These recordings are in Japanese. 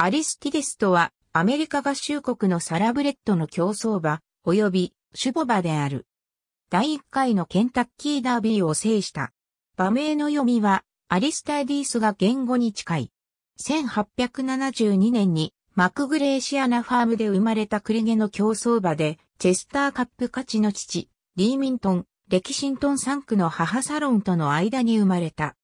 アリスティデスとは、アメリカ合衆国のサラブレッドの競走馬、及び、守ボ馬である。第1回のケンタッキーダービーを制した。馬名の読みは、アリスタエディースが言語に近い。1872年に、マクグレーシアナファームで生まれたクリゲの競走馬で、チェスターカップ価値の父、リーミントン、レキシントン3区の母サロンとの間に生まれた。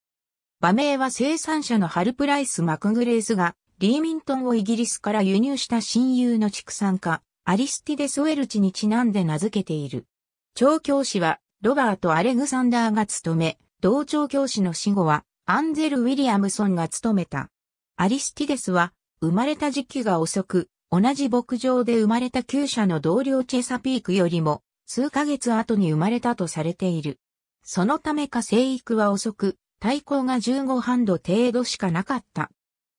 馬名は生産者のハルプライス・マクグレースがリーミントンをイギリスから輸入した親友の畜産家、アリスティデス・ウェルチにちなんで名付けている。調教師は、ロバート・アレグサンダーが務め、同調教師の死後は、アンゼル・ウィリアムソンが務めた。アリスティデスは、生まれた時期が遅く、同じ牧場で生まれた旧社の同僚チェサピークよりも、数ヶ月後に生まれたとされている。そのためか生育は遅く、体高が15ハンド程度しかなかった。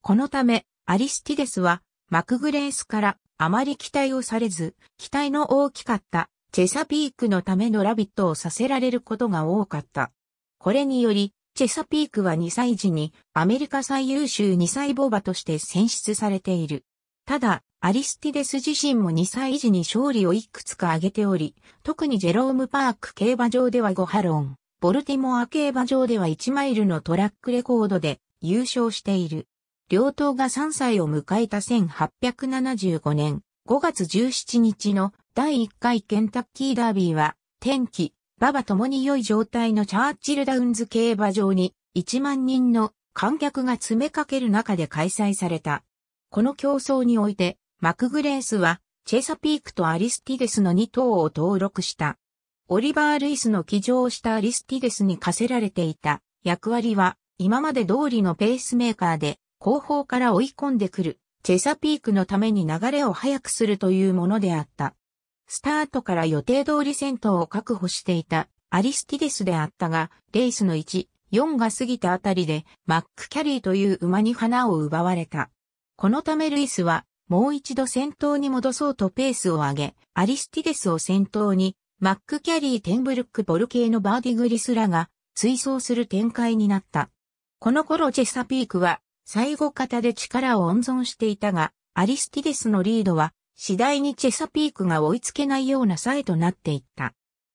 このため、アリスティデスは、マクグレースからあまり期待をされず、期待の大きかったチェサピークのためのラビットをさせられることが多かった。これにより、チェサピークは2歳児にアメリカ最優秀2歳ボバとして選出されている。ただ、アリスティデス自身も2歳児に勝利をいくつか挙げており、特にジェロームパーク競馬場では5ハロン、ボルティモア競馬場では1マイルのトラックレコードで優勝している。両党が3歳を迎えた1875年5月17日の第1回ケンタッキーダービーは、天気、馬場ともに良い状態のチャーチルダウンズ競馬場に1万人の観客が詰めかける中で開催された。この競争において、マクグレースは、チェサピークとアリスティデスの2頭を登録した。オリバー・ルイスの騎乗したアリスティデスに課せられていた役割は、今まで通りのペースメーカーで、後方から追い込んでくる、チェサピークのために流れを速くするというものであった。スタートから予定通り先頭を確保していたアリスティデスであったが、レースの1、4が過ぎたあたりでマックキャリーという馬に花を奪われた。このためルイスはもう一度戦闘に戻そうとペースを上げ、アリスティデスを先頭にマックキャリー・テンブルック・ボル系のバーディグリスらが追走する展開になった。この頃チェサピークは最後方で力を温存していたが、アリスティデスのリードは、次第にチェサピークが追いつけないような差へとなっていった。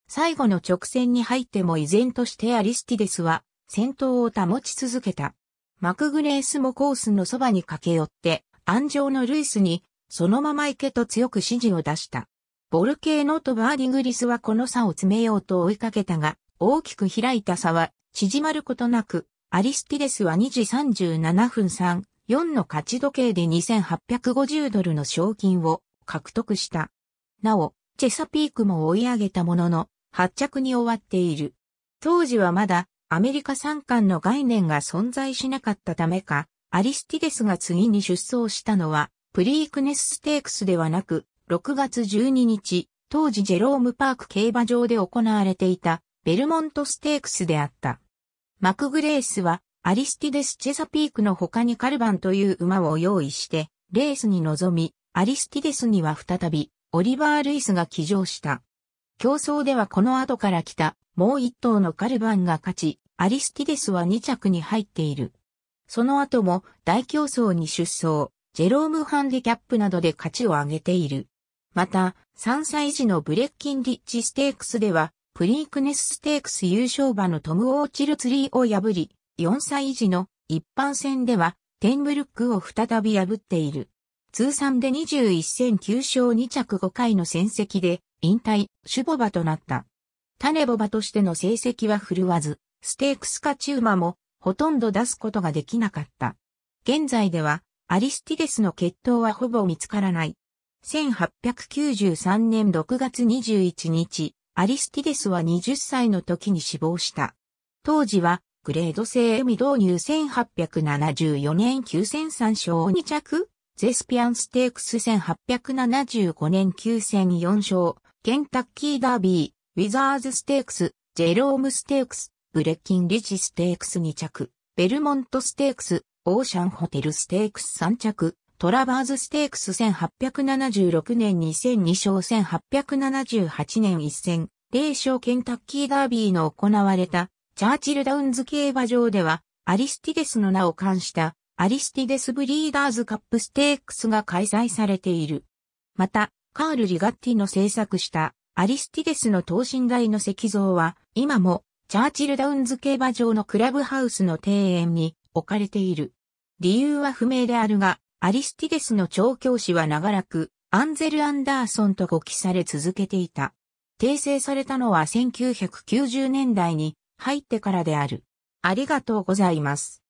最後の直線に入っても依然としてアリスティデスは、戦闘を保ち続けた。マクグレースもコースのそばに駆け寄って、安城のルイスに、そのまま行けと強く指示を出した。ボルケーノとバーディグリスはこの差を詰めようと追いかけたが、大きく開いた差は縮まることなく、アリスティデスは2時37分3、4の勝ち時計で2850ドルの賞金を獲得した。なお、チェサピークも追い上げたものの、発着に終わっている。当時はまだアメリカ産観の概念が存在しなかったためか、アリスティデスが次に出走したのは、プリークネスステークスではなく、6月12日、当時ジェロームパーク競馬場で行われていた、ベルモントステークスであった。マクグレースは、アリスティデス・チェサピークの他にカルバンという馬を用意して、レースに臨み、アリスティデスには再び、オリバー・ルイスが騎乗した。競争ではこの後から来た、もう一頭のカルバンが勝ち、アリスティデスは2着に入っている。その後も大競争に出走、ジェローム・ハンディキャップなどで勝ちを上げている。また、3歳児のブレッキンリッチステークスでは、プリークネスステークス優勝馬のトム・オーチルツリーを破り、4歳児の一般戦では、テンブルックを再び破っている。通算で21戦9勝2着5回の戦績で、引退、シュボバとなった。種ボバとしての成績は振るわず、ステークス勝ち馬も、ほとんど出すことができなかった。現在では、アリスティデスの血統はほぼ見つからない。1893年6月21日、アリスティデスは20歳の時に死亡した。当時は、グレード制未導入1874年9 0 0 3勝2着、ゼスピアンステークス1875年9 0 0 4勝、ケンタッキーダービー、ウィザーズステークス、ジェロームステークス、ブレッキンリッジステークス2着、ベルモントステークス、オーシャンホテルステークス3着、トラバーズステークス1876年2002勝1878年1戦、霊勝ケンタッキーダービーの行われた、チャーチルダウンズ競馬場では、アリスティデスの名を冠した、アリスティデスブリーダーズカップステークスが開催されている。また、カール・リガッティの制作した、アリスティデスの等身大の石像は、今も、チャーチルダウンズ競馬場のクラブハウスの庭園に置かれている。理由は不明であるが、アリスティデスの調教師は長らく、アンゼル・アンダーソンとご記され続けていた。訂正されたのは1990年代に入ってからである。ありがとうございます。